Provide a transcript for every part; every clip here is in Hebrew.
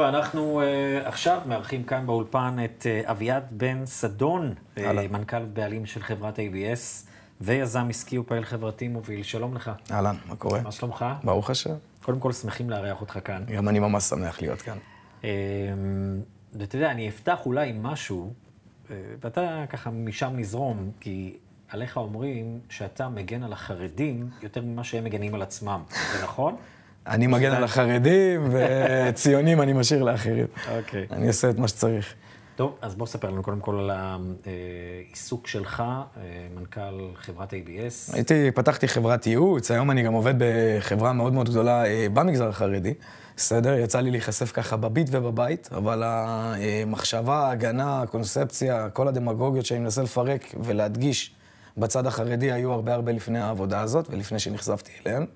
ואנחנו uh, אה, עכשיו מארחים כאן באולפן את uh, אביעד בן סדון, uh, מנכ"ל בעלים של חברת ABS ויזם עסקי ופעיל חברתי מוביל. שלום לך. אהלן, מה קורה? מה שלומך? ברוך השם. קודם כל, שמחים לארח אותך כאן. גם אני ממש שמח להיות כאן. Uh, ואתה יודע, אני אפתח אולי משהו, uh, ואתה ככה משם נזרום, כי עליך אומרים שאתה מגן על החרדים יותר ממה שהם מגנים על עצמם, זה נכון? אני מגן על החרדים, וציונים אני משאיר לאחרים. אוקיי. אני אעשה את מה שצריך. טוב, אז בוא ספר לנו קודם כל על העיסוק שלך, אה, מנכ"ל חברת ABS. הייתי, פתחתי חברת ייעוץ, היום אני גם עובד בחברה מאוד מאוד גדולה אה, במגזר החרדי. בסדר? יצא לי להיחשף ככה בביט ובבית, אבל המחשבה, ההגנה, הקונספציה, כל הדמגוגיות שאני מנסה לפרק ולהדגיש בצד החרדי היו הרבה הרבה לפני העבודה הזאת ולפני שנחשפתי אליהן.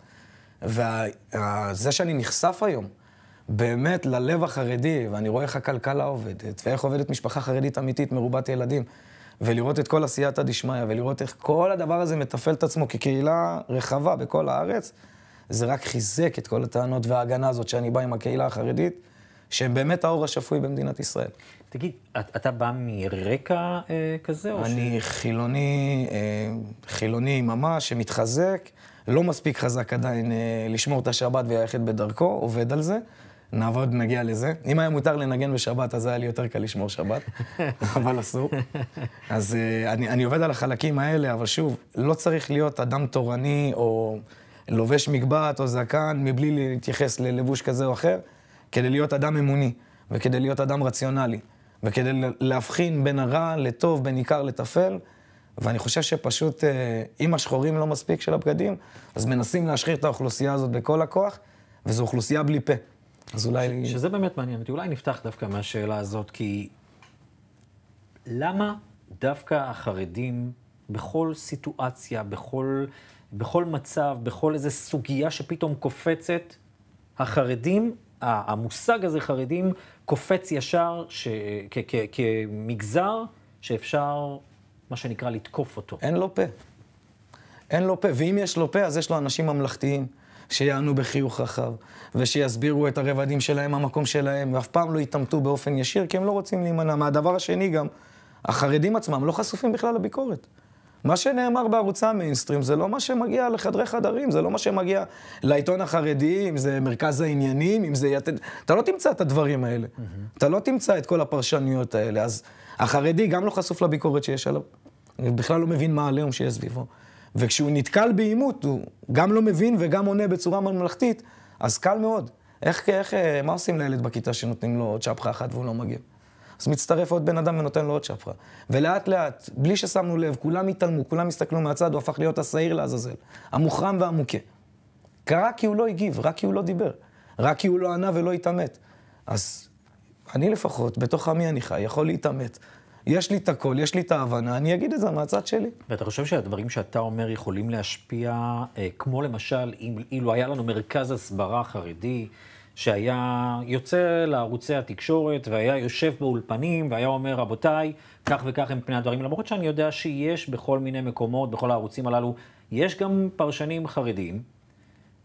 וזה וה... שאני נחשף היום באמת ללב החרדי, ואני רואה איך הכלכלה עובדת, ואיך עובדת משפחה חרדית אמיתית מרובת ילדים, ולראות את כל עשייתא דשמיא, ולראות איך כל הדבר הזה מתפעל את עצמו כקהילה רחבה בכל הארץ, זה רק חיזק את כל הטענות וההגנה הזאת שאני בא עם הקהילה החרדית, שהם באמת האור השפוי במדינת ישראל. תגיד, אתה בא מרקע אה, כזה? אני ש... חילוני, אה, חילוני ממש, שמתחזק. לא מספיק חזק עדיין אה, לשמור את השבת וללכת בדרכו, עובד על זה. נעבוד, נגיע לזה. אם היה מותר לנגן בשבת, אז היה לי יותר קל לשמור שבת, אבל אסור. אז אה, אני, אני עובד על החלקים האלה, אבל שוב, לא צריך להיות אדם תורני או לובש מגבעת או זקן מבלי להתייחס ללבוש כזה או אחר, כדי להיות אדם אמוני וכדי להיות אדם רציונלי וכדי להבחין בין הרע לטוב, בין עיקר לטפל. ואני חושב שפשוט, אה, אם השחורים לא מספיק של הבגדים, אז מנסים להשחיר את האוכלוסייה הזאת בכל הכוח, וזו אוכלוסייה בלי פה. אז אולי... ש, שזה באמת מעניין אותי. אולי נפתח דווקא מהשאלה הזאת, כי למה דווקא החרדים, בכל סיטואציה, בכל, בכל מצב, בכל איזו סוגיה שפתאום קופצת, החרדים, המושג הזה חרדים, קופץ ישר ש, כ, כ, כמגזר שאפשר מה שנקרא לתקוף אותו. אין לו פה. אין לו פה, ואם יש לו פה, אז יש לו אנשים ממלכתיים. שיענו בחיוך רחב, ושיסבירו את הרבדים שלהם, המקום שלהם, ואף פעם לא יתעמתו באופן ישיר, כי הם לא רוצים להימנע. מהדבר השני גם, החרדים עצמם לא חשופים בכלל לביקורת. מה שנאמר בערוצי המיינסטרים זה לא מה שמגיע לחדרי חדרים, זה לא מה שמגיע לעיתון החרדי, אם זה מרכז העניינים, אם זה יתד... אתה לא תמצא את הדברים האלה. Mm-hmm. אתה לא תמצא את כל הפרשנויות האלה. אז החרדי גם לא חשוף לביקורת שיש עליו. הוא בכלל לא מבין מה הלאום שיש סביבו. וכשהוא נתקל בעימות, הוא גם לא מבין וגם עונה בצורה ממלכתית, אז קל מאוד. איך, איך, אה, מה עושים לילד בכיתה שנותנים לו עוד שפחה אחת והוא לא מגיב? אז מצטרף עוד בן אדם ונותן לו עוד שפחה. ולאט לאט, בלי ששמנו לב, כולם התעלמו, כולם הסתכלו מהצד, הוא הפך להיות השעיר לעזאזל. המוחרם והמוכה. רק כי הוא לא הגיב, רק כי הוא לא דיבר. רק כי הוא לא ענה ולא התעמת. אז אני לפחות, בתוך עמי אני חי, יכול להתעמת יש לי את הכל, יש לי את ההבנה, אני אגיד את זה מהצד שלי. ואתה חושב שהדברים שאתה אומר יכולים להשפיע, אה, כמו למשל, אם, אילו היה לנו מרכז הסברה חרדי, שהיה יוצא לערוצי התקשורת והיה יושב באולפנים והיה אומר, רבותיי, כך וכך הם פני הדברים, למרות שאני יודע שיש בכל מיני מקומות, בכל הערוצים הללו, יש גם פרשנים חרדים,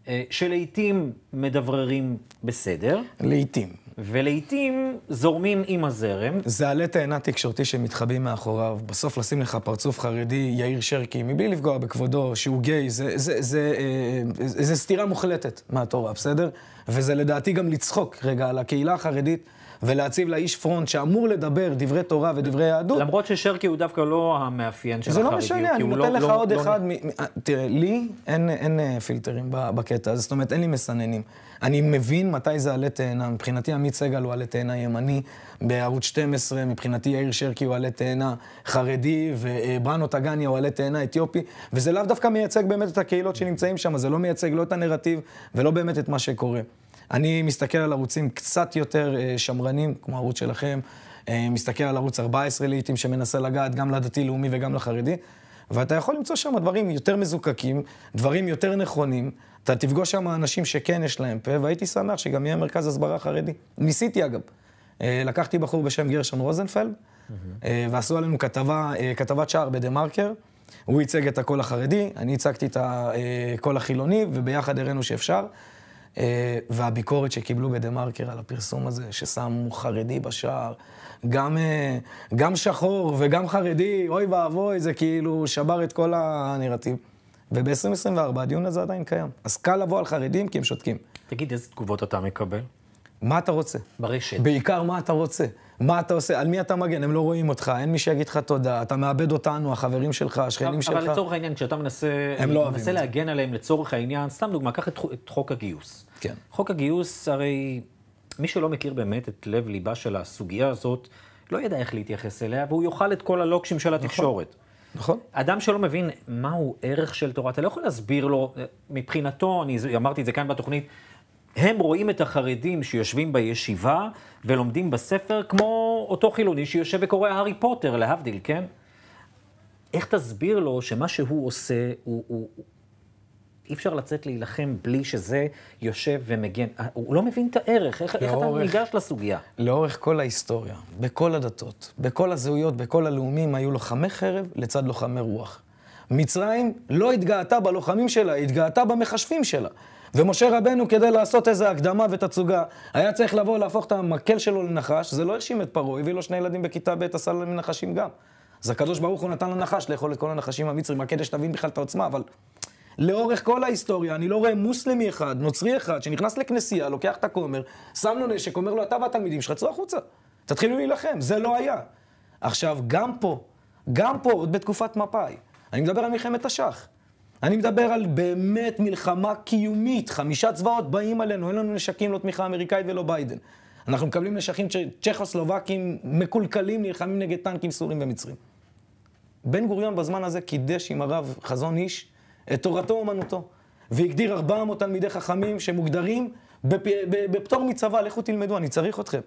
אה, שלעיתים מדבררים בסדר. לעיתים. ולעיתים זורמים עם הזרם. זה עלה תאנה תקשורתי שמתחבאים מאחוריו. בסוף לשים לך פרצוף חרדי, יאיר שרקי, מבלי לפגוע בכבודו, שהוא גיי, זה, זה, זה, אה, זה, זה סתירה מוחלטת מהתורה, בסדר? וזה לדעתי גם לצחוק רגע על הקהילה החרדית. ולהציב לה איש פרונט שאמור לדבר דברי תורה ודברי יהדות. למרות ששרקי הוא דווקא לא המאפיין של החרדיות. זה לא משנה, אני נותן לא- לך לא- עוד לא- אחד. תראה, לי אין אה, פילטרים בקטע הזה, זאת אומרת, אין לי מסננים. אני מבין מתי זה עלה תאנה. מבחינתי עמית סגל הוא עלה תאנה ימני בערוץ 12, מבחינתי יאיר שרקי הוא עלה תאנה חרדי, ובראנו טגניה הוא עלה תאנה אתיופי, וזה לאו דווקא מייצג באמת את הקהילות שנמצאים שם, זה לא מייצג לא את הנרטיב ולא באמת את מה שקורה. אני מסתכל על ערוצים קצת יותר אה, שמרנים, כמו הערוץ שלכם, אה, מסתכל על ערוץ 14 לעיתים, שמנסה לגעת גם לדתי-לאומי וגם לחרדי, ואתה יכול למצוא שם דברים יותר מזוקקים, דברים יותר נכונים. אתה תפגוש שם אנשים שכן יש להם פה, והייתי שמח שגם יהיה מרכז הסברה חרדי. ניסיתי אגב. אה, לקחתי בחור בשם גרשון רוזנפלד, ועשו עלינו כתבה, כתבת שער בדה מרקר. הוא ייצג את הקול החרדי, אני ייצגתי את הקול החילוני, וביחד הראינו שאפשר. אה, והביקורת שקיבלו בדה-מרקר על הפרסום הזה, ששמו חרדי בשער, גם, אה, גם שחור וגם חרדי, אוי ואבוי, זה כאילו שבר את כל הנרטיב. וב-2024 הדיון הזה עדיין קיים. אז קל לבוא על חרדים כי הם שותקים. תגיד, איזה תגובות אתה מקבל? מה אתה רוצה? ברשת. בעיקר מה אתה רוצה. מה אתה עושה? על מי אתה מגן? הם לא רואים אותך, אין מי שיגיד לך תודה, אתה מאבד אותנו, החברים שלך, השכנים שלך. אבל לצורך העניין, כשאתה מנסה... הם לא מנסה להגן זה. עליהם לצורך העניין, סתם דוגמה, קח את, את חוק הגיוס. כן. חוק הגיוס, הרי מי שלא מכיר באמת את לב-ליבה של הסוגיה הזאת, לא ידע איך להתייחס אליה, והוא יאכל את כל הלוקשים של נכון. התקשורת. נכון. נכון. אדם שלא מבין מהו ערך של תורה, אתה לא יכול להסביר לו, מבחינתו, אני אמרתי את זה כאן בתוכנית, הם רואים את החרדים שיושבים בישיבה ולומדים בספר כמו אותו חילוני שיושב וקורא הארי פוטר, להבדיל, כן? איך תסביר לו שמה שהוא עושה הוא... הוא... הוא... אי אפשר לצאת להילחם בלי שזה יושב ומגן. הוא לא מבין את הערך, איך, לאורך, איך אתה ניגש לסוגיה? לאורך כל ההיסטוריה, בכל הדתות, בכל הזהויות, בכל הלאומים, היו לוחמי חרב לצד לוחמי רוח. מצרים לא התגאתה בלוחמים שלה, התגאתה במכשפים שלה. ומשה רבנו, כדי לעשות איזו הקדמה ותצוגה, היה צריך לבוא להפוך את המקל שלו לנחש, זה לא האשים את פרעה, הביא לו שני ילדים בכיתה ב', עשה להם נחשים גם. אז הקדוש ברוך הוא נתן לנחש לאכול את כל הנחשים המצרים, רק שתבין בכלל את העוצמה, אבל לאורך כל ההיסטוריה, אני לא רואה מוסלמי אחד, נוצרי אחד, שנכנס לכנסייה, לוקח את הכומר, שם לו נשק, אומר לו, אתה והתלמידים שלך, צאו החוצה, תתחילו להילחם, זה לא היה. עכשיו, גם פה, גם פה, עוד בתקופת מפא"י, אני מדבר על מלחמת השח. אני מדבר על באמת מלחמה קיומית, חמישה צבאות באים עלינו, אין לנו נשקים, לא תמיכה אמריקאית ולא ביידן. אנחנו מקבלים נשקים צ'כוסלובקים מקולקלים, נלחמים נגד טנקים סורים ומצרים. בן גוריון בזמן הזה קידש עם הרב חזון איש את תורתו אומנותו, והגדיר 400 תלמידי חכמים שמוגדרים בפ... בפטור מצבא, לכו תלמדו, אני צריך אתכם.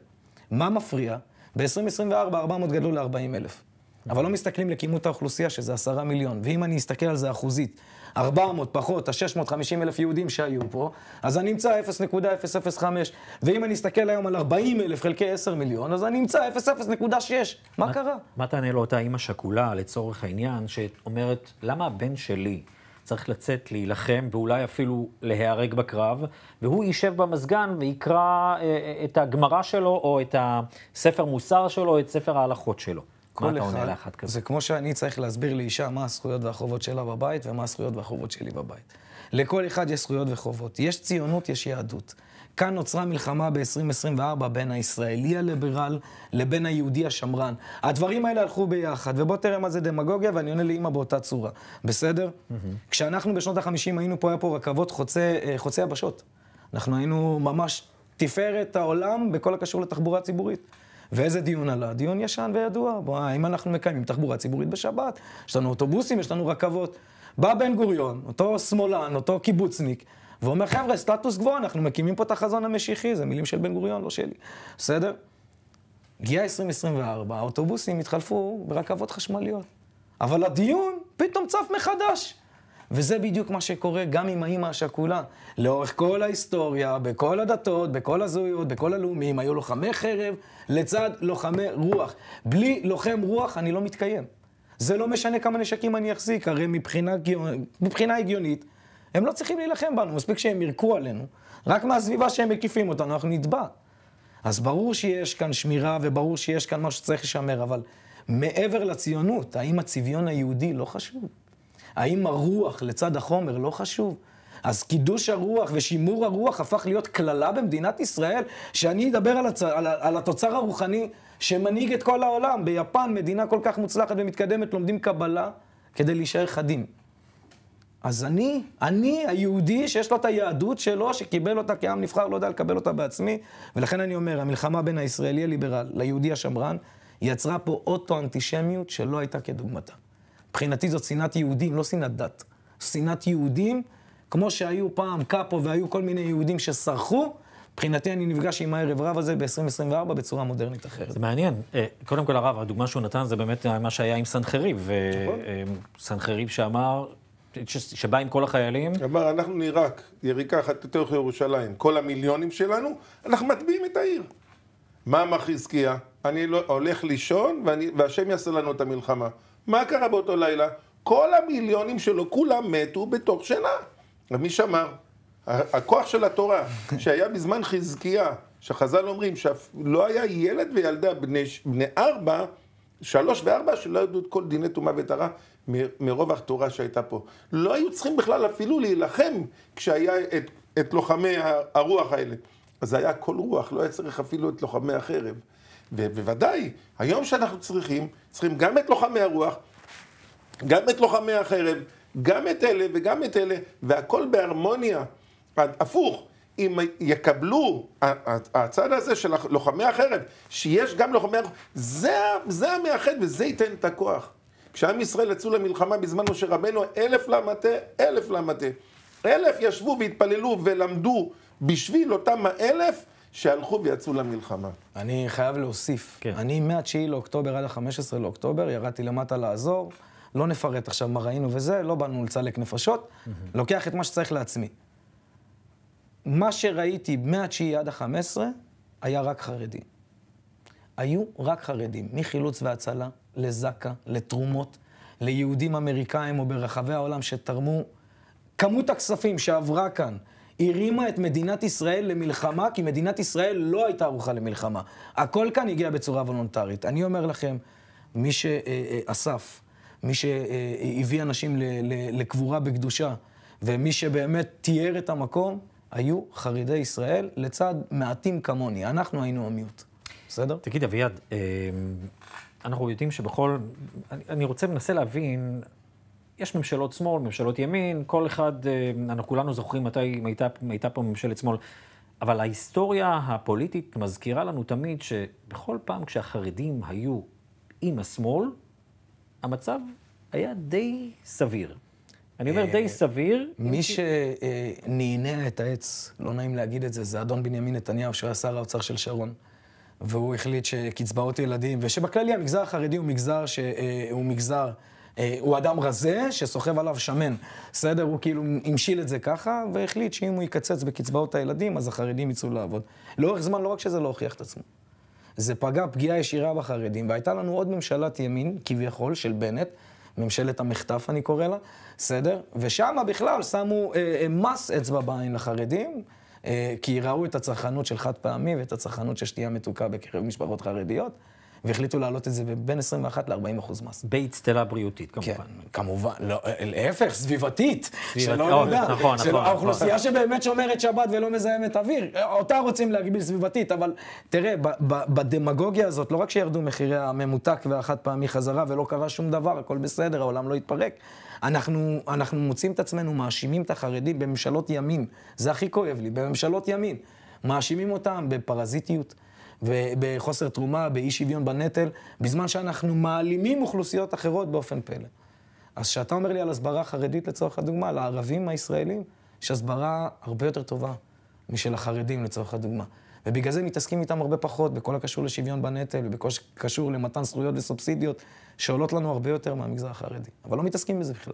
מה מפריע? ב-2024 400 גדלו ל-40 אלף. אבל לא מסתכלים לכימות האוכלוסייה, שזה עשרה מיליון. ואם אני אסתכל על זה אחוזית, 400 פחות ה-650 אלף יהודים שהיו פה, אז אני אמצא 0.005. ואם אני אסתכל היום על 40 אלף חלקי 10 מיליון, אז אני אמצא 0.006. מה, קרה? מה תענה לאותה אימא שכולה, לצורך העניין, שאומרת, למה הבן שלי... צריך לצאת להילחם ואולי אפילו להיהרג בקרב, והוא יישב במזגן ויקרא אה, אה, את הגמרא שלו או את הספר מוסר שלו, או את ספר ההלכות שלו. כל אחד... מה אתה עונה לאחת כזאת? זה כמו שאני צריך להסביר לאישה מה הזכויות והחובות שלה בבית ומה הזכויות והחובות שלי בבית. לכל אחד יש זכויות וחובות. יש ציונות, יש יהדות. כאן נוצרה מלחמה ב-2024 בין הישראלי הליברל לבין היהודי השמרן. הדברים האלה הלכו ביחד, ובוא תראה מה זה דמגוגיה, ואני עונה לאימא באותה צורה, בסדר? Mm-hmm. כשאנחנו בשנות ה-50 היינו פה, היה פה רכבות חוצי, אה, חוצי יבשות. אנחנו היינו ממש תפארת העולם בכל הקשור לתחבורה הציבורית. ואיזה דיון עלה? לא, דיון ישן וידוע. בוא, האם אנחנו מקיימים תחבורה ציבורית בשבת? יש לנו אוטובוסים, יש לנו רכבות. בא בן גוריון, אותו שמאלן, אותו קיבוצניק, ואומר, חבר'ה, סטטוס גבוה, אנחנו מקימים פה את החזון המשיחי, זה מילים של בן גוריון, לא שלי. בסדר? הגיע 2024, האוטובוסים התחלפו ברכבות חשמליות. אבל הדיון פתאום צף מחדש. וזה בדיוק מה שקורה גם עם האימא השכולה. לאורך כל ההיסטוריה, בכל הדתות, בכל הזהויות, בכל הלאומים, היו לוחמי חרב לצד לוחמי רוח. בלי לוחם רוח אני לא מתקיים. זה לא משנה כמה נשקים אני אחזיק, הרי מבחינה, מבחינה הגיונית, הם לא צריכים להילחם בנו, מספיק שהם ירקו עלינו. רק מהסביבה שהם מקיפים אותנו, אנחנו נטבע. אז ברור שיש כאן שמירה, וברור שיש כאן משהו שצריך לשמר, אבל מעבר לציונות, האם הצביון היהודי לא חשוב? האם הרוח לצד החומר לא חשוב? אז קידוש הרוח ושימור הרוח הפך להיות קללה במדינת ישראל, שאני אדבר על, הצ... על, על התוצר הרוחני שמנהיג את כל העולם. ביפן, מדינה כל כך מוצלחת ומתקדמת, לומדים קבלה כדי להישאר חדים. אז אני, אני היהודי שיש לו את היהדות שלו, שקיבל אותה כעם נבחר, לא יודע לקבל אותה בעצמי. ולכן אני אומר, המלחמה בין הישראלי הליברל ליהודי השמרן, יצרה פה אוטו-אנטישמיות שלא הייתה כדוגמתה. מבחינתי זאת שנאת יהודים, לא שנאת דת. שנאת יהודים, כמו שהיו פעם קאפו והיו כל מיני יהודים שסרחו, מבחינתי אני נפגש עם הערב רב הזה ב-2024 בצורה מודרנית אחרת. זה מעניין. אה, קודם כל הרב, הדוגמה שהוא נתן זה באמת אה, מה שהיה עם סנחריב. אה, נכון. סנחריב שאמר, ש... שבא עם כל החיילים. אמר, אנחנו נירק, יריקה אחת לתוך ירושלים, כל המיליונים שלנו, אנחנו מטביעים את העיר. מה אמר חזקיה? אני לא, הולך לישון, ואני, והשם יעשה לנו את המלחמה. מה קרה באותו לילה? כל המיליונים שלו, כולם מתו בתוך שינה. ומי שמר? הכוח של התורה, שהיה בזמן חזקיה, שחז"ל אומרים שלא היה ילד וילדה בני, בני ארבע, שלוש וארבע, שלא ידעו את כל דיני טומאה וטהרה מרוב התורה שהייתה פה. לא היו צריכים בכלל אפילו להילחם כשהיה את, את לוחמי הרוח האלה. אז זה היה כל רוח, לא היה צריך אפילו את לוחמי החרב. ובוודאי, היום שאנחנו צריכים, צריכים גם את לוחמי הרוח, גם את לוחמי החרב, גם את אלה וגם את אלה, והכל בהרמוניה. הפוך, אם יקבלו הצד הזה של לוחמי החרב, שיש גם לוחמי החרב, זה, זה המאחד וזה ייתן את הכוח. כשעם ישראל יצאו למלחמה בזמן משה רבנו, אלף למטה, אלף למטה. אלף ישבו והתפללו ולמדו בשביל אותם האלף, שהלכו ויצאו למלחמה. אני חייב להוסיף. כן. אני מ 9 לאוקטובר עד ה-15 לאוקטובר ירדתי למטה לעזור. לא נפרט עכשיו מה ראינו וזה, לא באנו לצלק נפשות. Mm-hmm. לוקח את מה שצריך לעצמי. מה שראיתי מ 9 עד ה-15 היה רק חרדים. היו רק חרדים, מחילוץ והצלה, לזק"א, לתרומות, ליהודים אמריקאים או ברחבי העולם שתרמו. כמות הכספים שעברה כאן הרימה את מדינת ישראל למלחמה, כי מדינת ישראל לא הייתה ערוכה למלחמה. הכל כאן הגיע בצורה וולונטרית. אני אומר לכם, מי שאסף, מי שהביא אנשים לקבורה בקדושה, ומי שבאמת תיאר את המקום, היו חרדי ישראל לצד מעטים כמוני. אנחנו היינו המיעוט. בסדר? תגיד, אביעד, אה, אנחנו יודעים שבכל... אני רוצה, מנסה להבין... יש ממשלות שמאל, ממשלות ימין, כל אחד, אה, אנחנו כולנו זוכרים מתי הייתה, הייתה פה ממשלת שמאל. אבל ההיסטוריה הפוליטית מזכירה לנו תמיד שבכל פעם כשהחרדים היו עם השמאל, המצב היה די סביר. אני אומר אה, די סביר. מי שנהנע את העץ, לא נעים להגיד את זה, זה אדון בנימין נתניהו, שהיה שר האוצר של שרון. והוא החליט שקצבאות ילדים, ושבכללי המגזר החרדי הוא מגזר שהוא אה, מגזר אה, הוא אדם רזה שסוחב עליו שמן, בסדר? הוא כאילו המשיל את זה ככה, והחליט שאם הוא יקצץ בקצבאות הילדים, אז החרדים יצאו לעבוד. לאורך זמן, לא רק שזה לא הוכיח את עצמו. זה פגע פגיעה ישירה בחרדים, והייתה לנו עוד ממשלת ימין, כביכול, של בנט, ממשלת המחטף אני קורא לה, בסדר? ושם בכלל שמו אה, אה מס אצבע בעין לחרדים, אה, כי ראו את הצרכנות של חד פעמי ואת הצרכנות של שתייה מתוקה בקרב משפחות חרדיות. והחליטו להעלות את זה בין 21 ל-40 אחוז מס. באצטלה בריאותית, כן, כמובן. כן, כמובן, לא, להפך, סביבתית. שלא לא, נדע. נכון, נכון. האוכלוסייה נכון. שבאמת שומרת שבת ולא מזהמת אוויר, אותה רוצים להגביל סביבתית, אבל תראה, בדמגוגיה הזאת, לא רק שירדו מחירי הממותק והחד פעמי חזרה ולא קרה שום דבר, הכל בסדר, העולם לא התפרק. אנחנו, אנחנו מוצאים את עצמנו מאשימים את החרדים בממשלות ימין. זה הכי כואב לי, בממשלות ימין. מאשימים אותם בפרזיטיות, בחוסר תרומה, באי שוויון בנטל, בזמן שאנחנו מעלימים אוכלוסיות אחרות באופן פלא. אז כשאתה אומר לי על הסברה חרדית, לצורך הדוגמה, לערבים הישראלים, יש הסברה הרבה יותר טובה משל החרדים, לצורך הדוגמה. ובגלל זה מתעסקים איתם הרבה פחות בכל הקשור לשוויון בנטל ובכל הקשור למתן זכויות וסובסידיות שעולות לנו הרבה יותר מהמגזר החרדי. אבל לא מתעסקים בזה בכלל.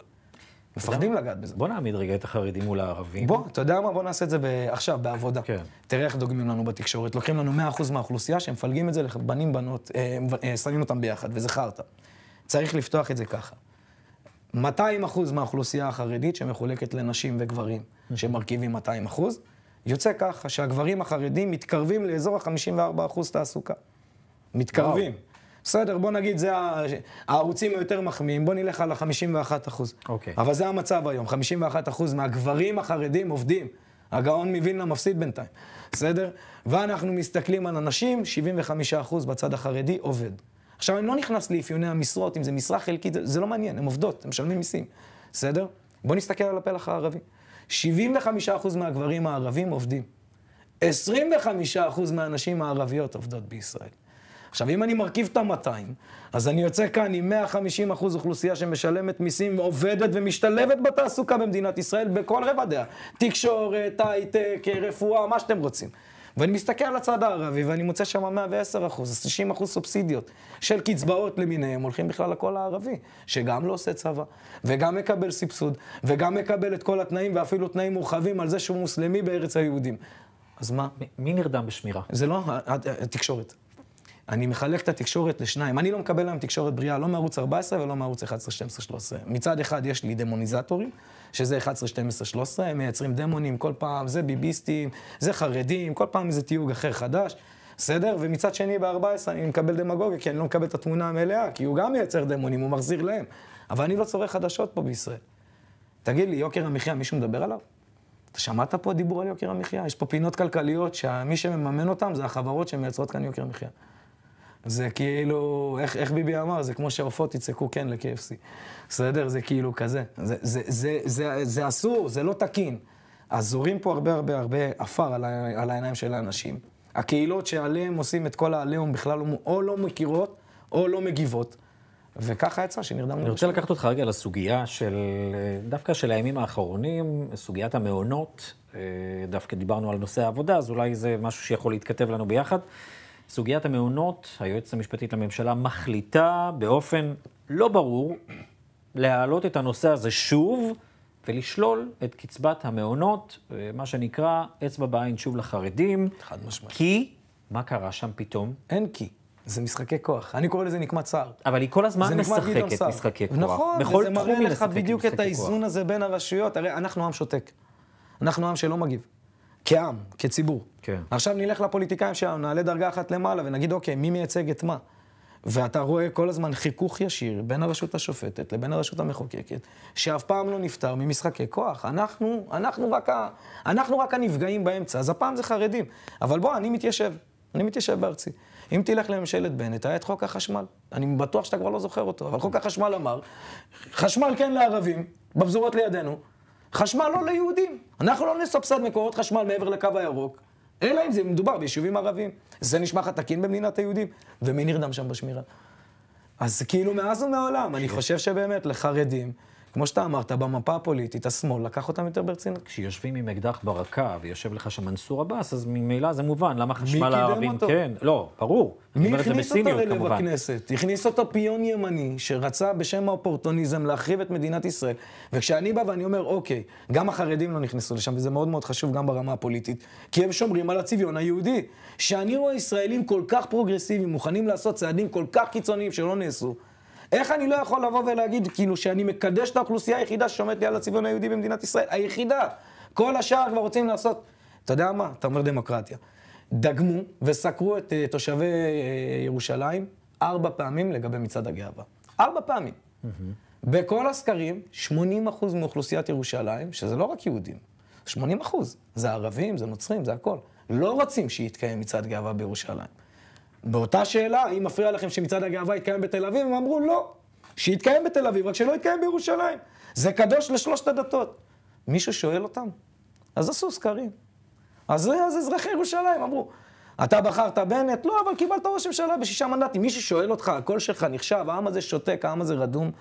מפחדים לא. לגעת בזה. בוא נעמיד רגע את החרדים מול הערבים. בוא, אתה יודע מה? בוא נעשה את זה עכשיו, בעבודה. כן. תראה איך דוגמים לנו בתקשורת. לוקחים לנו 100% מהאוכלוסייה, שמפלגים את זה לבנים, בנות, אה, אה, שמים אותם ביחד, וזה חרטא. צריך לפתוח את זה ככה. 200 מהאוכלוסייה החרדית שמחולקת לנשים וגברים, נכון. שמרכיבים 200 יוצא ככה שהגברים החרדים מתקרבים לאזור ה-54 תעסוקה. מתקרבים. וואו. בסדר, בוא נגיד, זה הערוצים היותר מחמיאים, בוא נלך על ה-51 אחוז. אוקיי. אבל זה המצב היום, 51 אחוז מהגברים החרדים עובדים. הגאון מווילנה מפסיד בינתיים, בסדר? ואנחנו מסתכלים על אנשים, 75% בצד החרדי עובד. עכשיו, אני לא נכנס לאפיוני המשרות, אם זה משרה חלקית, זה לא מעניין, הן עובדות, הן משלמים מיסים, בסדר? בואו נסתכל על הפלח הערבי. 75% מהגברים הערבים עובדים. 25% מהנשים הערביות עובדות בישראל. עכשיו, אם אני מרכיב את ה-200, אז אני יוצא כאן עם 150 אחוז אוכלוסייה שמשלמת מיסים, עובדת ומשתלבת בתעסוקה במדינת ישראל בכל רבדיה. תקשורת, הייטק, רפואה, מה שאתם רוצים. ואני מסתכל על הצד הערבי, ואני מוצא שם 110 אחוז, 90 אחוז סובסידיות של קצבאות למיניהם, הולכים בכלל לכל הערבי, שגם לא עושה צבא, וגם מקבל סבסוד, וגם מקבל את כל התנאים, ואפילו תנאים מורחבים על זה שהוא מוסלמי בארץ היהודים. אז מה? מ- מי נרדם בשמירה? זה לא, התקשורת. אני מחלק את התקשורת לשניים. אני לא מקבל היום תקשורת בריאה, לא מערוץ 14 ולא מערוץ 11, 12, 13. מצד אחד יש לי דמוניזטורים, שזה 11, 12, 13, הם מייצרים דמונים כל פעם, זה ביביסטים, זה חרדים, כל פעם איזה תיוג אחר חדש. בסדר? ומצד שני, ב-14 אני מקבל דמגוגיה, כי אני לא מקבל את התמונה המלאה, כי הוא גם מייצר דמונים, הוא מחזיר להם. אבל אני לא צורך חדשות פה בישראל. תגיד לי, יוקר המחיה, מישהו מדבר עליו? אתה שמעת פה דיבור על יוקר המחיה? יש פה פינות כלכליות שמי שמממן אותן זה החברות שמייצרות כאן יוקר המחיה. זה כאילו, איך, איך ביבי אמר? זה כמו שהעופות יצעקו כן ל-KFC. בסדר? זה כאילו כזה. זה, זה, זה, זה, זה אסור, זה לא תקין. אז זורים פה הרבה הרבה הרבה עפר על, על העיניים של האנשים. הקהילות שעליהם עושים את כל העליהום בכלל לא- או לא מכירות או לא מגיבות. וככה יצא שנרדמנו. אני רוצה בשביל. לקחת אותך רגע לסוגיה של, אה, דווקא של הימים האחרונים, סוגיית המעונות. אה, דווקא דיברנו על נושא העבודה, אז אולי זה משהו שיכול להתכתב לנו ביחד. סוגיית המעונות, היועצת המשפטית לממשלה מחליטה באופן לא ברור להעלות את הנושא הזה שוב ולשלול את קצבת המעונות, מה שנקרא אצבע בעין שוב לחרדים. חד משמעית. כי מה קרה שם פתאום? אין כי. זה משחקי כוח. אני קורא לזה נקמת שר. אבל היא כל הזמן משחקת משחקי כוח. נכון, בכל וזה מראה לך בדיוק את האיזון הזה בין הרשויות. הרי אנחנו עם שותק. אנחנו עם שלא מגיב. כעם, כציבור. כן. עכשיו נלך לפוליטיקאים שלנו, נעלה דרגה אחת למעלה ונגיד, אוקיי, מי מייצג את מה? ואתה רואה כל הזמן חיכוך ישיר בין הרשות השופטת לבין הרשות המחוקקת, שאף פעם לא נפטר ממשחקי כוח. אנחנו, אנחנו, רק, ה, אנחנו רק הנפגעים באמצע, אז הפעם זה חרדים. אבל בוא, אני מתיישב, אני מתיישב בארצי. אם תלך לממשלת בנט, היה את חוק החשמל. אני בטוח שאתה כבר לא זוכר אותו, אבל חוק החשמל אמר, חשמל כן לערבים, בפזורות לידינו, חשמל לא ליהודים. אנחנו לא נסבסד מקורות חשמל מעבר לקו הירוק, אלא אם זה מדובר ביישובים ערבים. זה נשמע לך תקין במדינת היהודים? ומי נרדם שם בשמירה? אז כאילו מאז ומעולם, אני חושב שבאמת לחרדים... כמו שאתה אמרת, במפה הפוליטית, השמאל לקח אותם יותר ברצינות. כשיושבים עם אקדח ברקה ויושב לך שם מנסור עבאס, אז ממילא זה מובן, למה חשמל הערבים אותו? כן. לא, ברור. מי הכניס אותו ללב הכנסת? הכניס אותו פיון ימני, שרצה בשם האופורטוניזם להחריב את מדינת ישראל. וכשאני בא ואני אומר, אוקיי, גם החרדים לא נכנסו לשם, וזה מאוד מאוד חשוב גם ברמה הפוליטית, כי הם שומרים על הצביון היהודי. שאני רואה ישראלים כל כך פרוגרסיביים, מוכנים לעשות צעדים כל כך קיצוניים שלא נעשו, איך אני לא יכול לבוא ולהגיד, כאילו, שאני מקדש את האוכלוסייה היחידה ששומרת לי על הצביון היהודי במדינת ישראל? היחידה. כל השאר כבר רוצים לעשות, אתה יודע מה? אתה אומר דמוקרטיה. דגמו וסקרו את uh, תושבי uh, ירושלים ארבע פעמים לגבי מצעד הגאווה. ארבע פעמים. Mm-hmm. בכל הסקרים, 80% מאוכלוסיית ירושלים, שזה לא רק יהודים, 80%, זה ערבים, זה נוצרים, זה הכל, לא רוצים שיתקיים מצעד גאווה בירושלים. באותה שאלה, האם מפריע לכם שמצעד הגאווה יתקיים בתל אביב? הם אמרו, לא, שיתקיים בתל אביב, רק שלא יתקיים בירושלים. זה קדוש לשלושת הדתות. מישהו שואל אותם? אז עשו סקרים. אז, אז אזרחי ירושלים אמרו, אתה בחרת בנט? לא, אבל קיבלת ראש ממשלה בשישה מנדטים. מישהו שואל אותך, הקול שלך נחשב, העם הזה שותק, העם הזה רדום.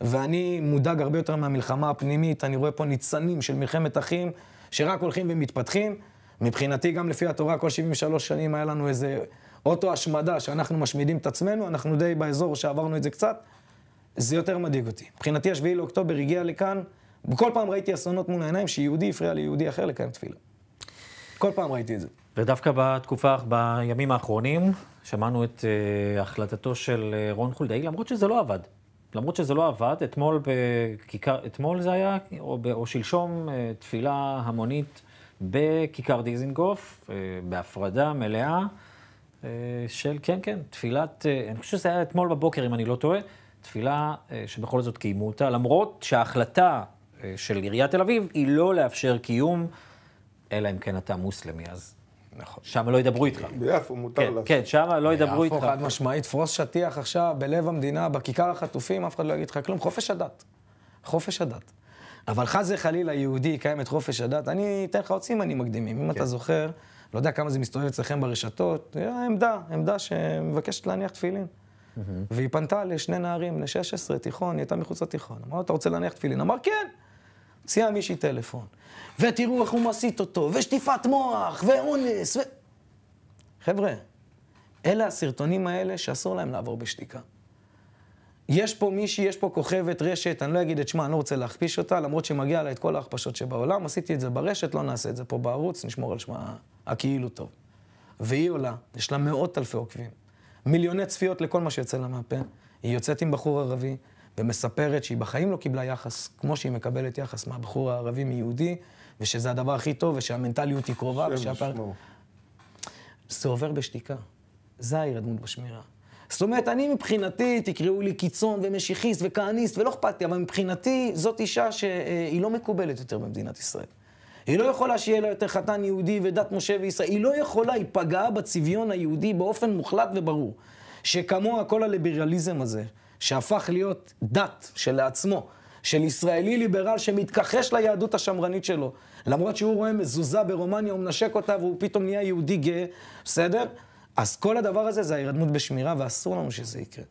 ואני מודאג הרבה יותר מהמלחמה הפנימית, אני רואה פה ניצנים של מלחמת אחים, שרק הולכים ומתפתחים. מבחינתי, גם לפי התורה, כל 73 שנים היה לנו איזה אוטו השמדה, שאנחנו משמידים את עצמנו, אנחנו די באזור שעברנו את זה קצת, זה יותר מדאיג אותי. מבחינתי, השביעי לאוקטובר הגיע לכאן, בכל פעם ראיתי אסונות מול העיניים, שיהודי הפריע ליהודי אחר לקיים תפילה. כל פעם ראיתי את זה. ודווקא בתקופה, בימים האחרונים, שמענו את uh, החלטתו של uh, רון חולדאי, למרות שזה לא עבד. למרות שזה לא עבד, אתמול בכיכר, אתמול זה היה, או, ב, או שלשום, uh, תפילה המונית בכיכר דיזינגוף, uh, בהפרדה מלאה. אה, של, כן, כן, תפילת, אה, אני חושב שזה היה אתמול בבוקר, אם אני לא טועה, תפילה אה, שבכל זאת קיימו אותה, למרות שההחלטה של עיריית תל אביב היא לא לאפשר קיום, אלא אם כן אתה מוסלמי, אז... נכון. שם לא ידברו איתך. ביפו מותר כן, לעשות. כן, שם לא ידברו איתך. ביפו חד משמעית, פרוס שטיח עכשיו, בלב המדינה, בכיכר החטופים, אף אחד לא יגיד לך כלום. חופש הדת. חופש הדת. אבל חס וחלילה, יהודי יקיים את חופש הדת. אני אתן לך עוד סימנים מקדימים. אם כן. אתה זוכר, לא יודע כמה זה מסתובב אצלכם ברשתות, אה, עמדה, עמדה שמבקשת להניח תפילין. Mm-hmm. והיא פנתה לשני נערים, בני 16, תיכון, היא הייתה מחוץ לתיכון. אמרה לו, אתה רוצה להניח תפילין? אמר, כן. הוציאה מישהי טלפון, ותראו איך הוא מסית אותו, ושטיפת מוח, ואונס, ו... חבר'ה, אלה הסרטונים האלה שאסור להם לעבור בשתיקה. יש פה מישהי, יש פה כוכבת רשת, אני לא אגיד את שמה, אני לא רוצה להכפיש אותה, למרות שמגיע לה את כל ההכפשות שבעולם, עשיתי את זה ברשת, לא נעשה את זה פה בערוץ, נשמור על שמה הכאילו טוב. והיא עולה, יש לה מאות אלפי עוקבים, מיליוני צפיות לכל מה שיוצא לה מהפה. היא יוצאת עם בחור ערבי ומספרת שהיא בחיים לא קיבלה יחס כמו שהיא מקבלת יחס מהבחור הערבי מיהודי, ושזה הדבר הכי טוב, ושהמנטליות היא קרובה, ושהפער... זה עובר בשתיקה. זה ההירדמות בשמירה. זאת אומרת, אני מבחינתי, תקראו לי קיצון ומשיחיסט וכהניסט, ולא אכפת לי, אבל מבחינתי זאת אישה שהיא לא מקובלת יותר במדינת ישראל. היא לא יכולה שיהיה לה יותר חתן יהודי ודת משה וישראל, היא לא יכולה, היא פגעה בצביון היהודי באופן מוחלט וברור. שכמוה כל הליברליזם הזה, שהפך להיות דת שלעצמו, של ישראלי ליברל שמתכחש ליהדות השמרנית שלו, למרות שהוא רואה מזוזה ברומניה, הוא מנשק אותה והוא פתאום נהיה יהודי גאה, בסדר? אז כל הדבר הזה זה ההירדמות בשמירה, ואסור לנו שזה יקרה.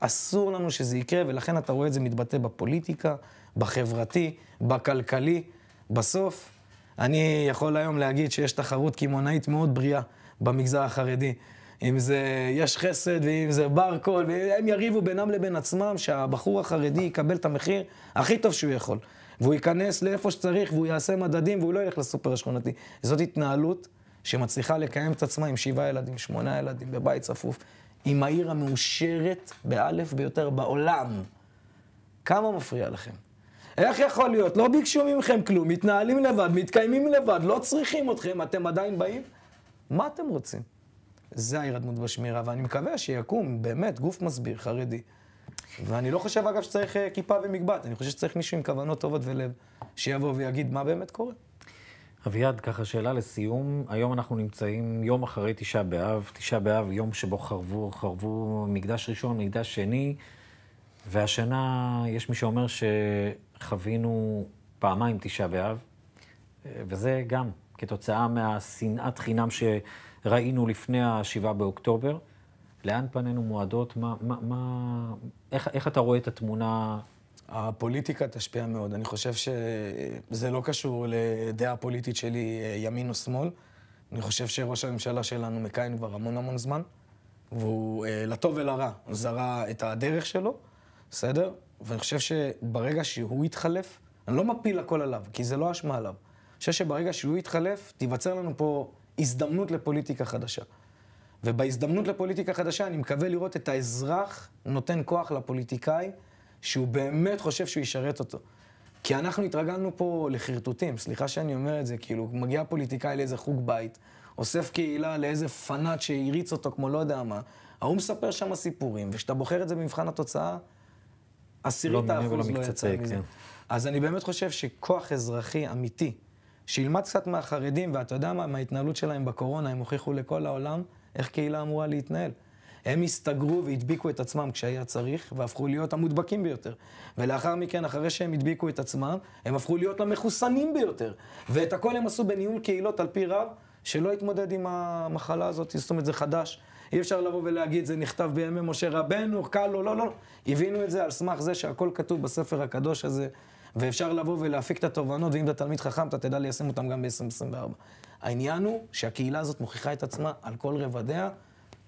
אסור לנו שזה יקרה, ולכן אתה רואה את זה מתבטא בפוליטיקה, בחברתי, בכלכלי. בסוף, אני יכול היום להגיד שיש תחרות קמעונאית מאוד בריאה במגזר החרדי. אם זה יש חסד, ואם זה ברקול, והם יריבו בינם לבין עצמם שהבחור החרדי יקבל את המחיר הכי טוב שהוא יכול. והוא ייכנס לאיפה שצריך, והוא יעשה מדדים, והוא לא ילך לסופר השכונתי. זאת התנהלות שמצליחה לקיים את עצמה עם שבעה ילדים, שמונה ילדים, בבית צפוף, עם העיר המאושרת באלף ביותר בעולם. כמה מפריע לכם? איך יכול להיות? לא ביקשו מכם כלום, מתנהלים לבד, מתקיימים לבד, לא צריכים אתכם, אתם עדיין באים? מה אתם רוצים? זה ההירדמות בשמירה, ואני מקווה שיקום באמת גוף מסביר, חרדי. ואני לא חושב, אגב, שצריך אה, כיפה ומגבעת, אני חושב שצריך מישהו עם כוונות טובות ולב, שיבוא ויגיד מה באמת קורה. אביעד, ככה שאלה לסיום. היום אנחנו נמצאים יום אחרי תשעה באב. תשעה באב, יום שבו חרבו, חרבו מקדש ראשון, מקדש שני, והשנה יש מי שאומר ש... חווינו פעמיים תשעה באב, וזה גם כתוצאה מהשנאת חינם שראינו לפני השבעה באוקטובר. לאן פנינו מועדות? מה, מה, מה, איך, איך אתה רואה את התמונה? הפוליטיקה תשפיע מאוד. אני חושב שזה לא קשור לדעה פוליטית שלי, ימין או שמאל. אני חושב שראש הממשלה שלנו מכהן כבר המון המון זמן, והוא, אה, לטוב ולרע, זרה את הדרך שלו, בסדר? ואני חושב שברגע שהוא יתחלף, אני לא מפיל הכל עליו, כי זה לא אשמה עליו. אני חושב שברגע שהוא יתחלף, תיווצר לנו פה הזדמנות לפוליטיקה חדשה. ובהזדמנות לפוליטיקה חדשה, אני מקווה לראות את האזרח נותן כוח לפוליטיקאי, שהוא באמת חושב שהוא ישרת אותו. כי אנחנו התרגלנו פה לחרטוטים, סליחה שאני אומר את זה, כאילו, מגיע פוליטיקאי לאיזה חוג בית, אוסף קהילה לאיזה פנאט שהריץ אותו כמו לא יודע מה, ההוא מספר שם סיפורים, וכשאתה בוחר את זה במבחן התוצאה, לא עשירית האחוז לא יצא מזה. כן. אז אני באמת חושב שכוח אזרחי אמיתי, שילמד קצת מהחרדים, ואתה יודע מה, מההתנהלות שלהם בקורונה, הם הוכיחו לכל העולם איך קהילה אמורה להתנהל. הם הסתגרו והדביקו את עצמם כשהיה צריך, והפכו להיות המודבקים ביותר. ולאחר מכן, אחרי שהם הדביקו את עצמם, הם הפכו להיות למחוסנים ביותר. ואת הכל הם עשו בניהול קהילות על פי רב, שלא התמודד עם המחלה הזאת, זאת אומרת, זה חדש. אי אפשר לבוא ולהגיד, זה נכתב בימי משה רבנו, קל לו, לא, לא, לא. הבינו את זה על סמך זה שהכל כתוב בספר הקדוש הזה, ואפשר לבוא ולהפיק את התובנות, ואם אתה תלמיד חכם, אתה תדע ליישם אותם גם ב-2024. העניין הוא שהקהילה הזאת מוכיחה את עצמה על כל רבדיה.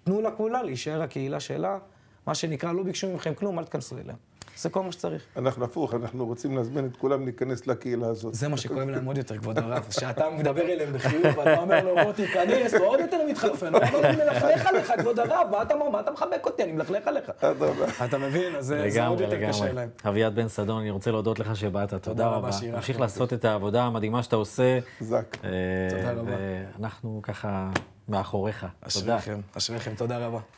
תנו לה כולה להישאר הקהילה שלה. מה שנקרא, לא ביקשו מכם כלום, אל תכנסו אליהם. זה כל מה שצריך. אנחנו הפוך, אנחנו רוצים להזמין את כולם להיכנס לקהילה הזאת. זה מה שכואב להם עוד יותר, כבוד הרב. שאתה מדבר אליהם בחיוב, ואתה אומר לו, בוא תיכנס, עוד יותר מתחרפן. אני מלכלך עליך, כבוד הרב, מה אתה אומר? מה אתה מחבק אותי? אני מלכלך עליך. אתה מבין? אז זה עוד יותר קשה להם. אביעד בן סדון, אני רוצה להודות לך שבאת. תודה רבה. תמשיך לעשות את העבודה המדהימה שאתה עושה. זק. אה, תודה רבה. ואנחנו ככה מאחוריך. אשריכם, אשריכם, תודה רבה.